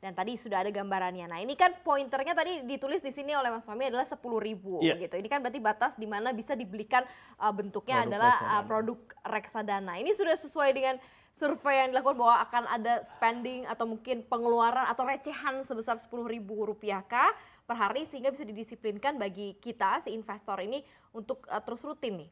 Dan tadi sudah ada gambarannya. Nah, ini kan pointernya tadi ditulis di sini oleh Mas Fahmi adalah 10.000 yeah. Iya. gitu. Ini kan berarti batas di mana bisa dibelikan uh, bentuknya produk adalah reksadana. Uh, produk reksadana. Ini sudah sesuai dengan survei yang dilakukan bahwa akan ada spending atau mungkin pengeluaran atau recehan sebesar ribu rupiah kah per hari sehingga bisa didisiplinkan bagi kita si investor ini untuk uh, terus rutin nih.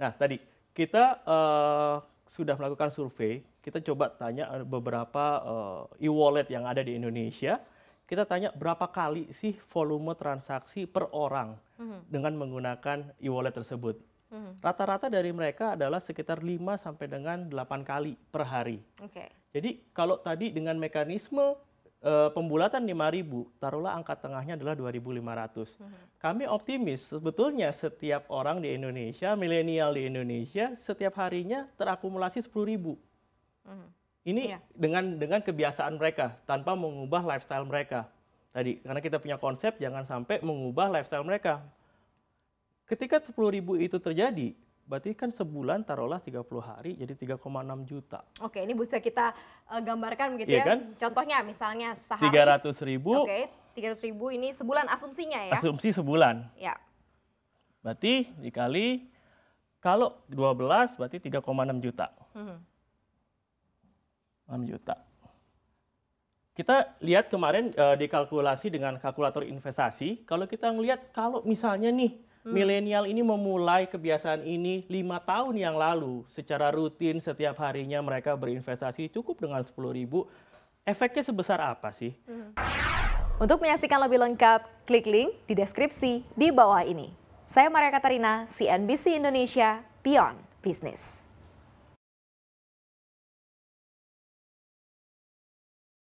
Nah, tadi kita uh, sudah melakukan survei, kita coba tanya beberapa uh, e-wallet yang ada di Indonesia. Kita tanya berapa kali sih volume transaksi per orang mm-hmm. dengan menggunakan e-wallet tersebut. Mm-hmm. Rata-rata dari mereka adalah sekitar 5 sampai dengan 8 kali per hari. Okay. Jadi kalau tadi dengan mekanisme e, pembulatan 5000, taruhlah angka tengahnya adalah 2500. Hmm. Kami optimis sebetulnya setiap orang di Indonesia, milenial di Indonesia setiap harinya terakumulasi 10000. Hmm. Ini yeah. dengan dengan kebiasaan mereka tanpa mengubah lifestyle mereka. Tadi karena kita punya konsep jangan sampai mengubah lifestyle mereka. Ketika 10.000 itu terjadi, Berarti kan sebulan taruhlah 30 hari jadi 3,6 juta. Oke, ini bisa kita uh, gambarkan begitu iya, ya. Kan? Contohnya misalnya sehari 300 ribu. Oke, 300 ribu ini sebulan asumsinya ya. Asumsi sebulan. Ya. Berarti dikali kalau 12 berarti 3,6 juta. Hmm. 6 juta. Kita lihat kemarin e, dikalkulasi dengan kalkulator investasi. Kalau kita melihat kalau misalnya nih Hmm. Milenial ini memulai kebiasaan ini lima tahun yang lalu. Secara rutin setiap harinya mereka berinvestasi cukup dengan sepuluh ribu. Efeknya sebesar apa sih? Hmm. Untuk menyaksikan lebih lengkap, klik link di deskripsi di bawah ini. Saya Maria Katarina, CNBC Indonesia, Beyond Business.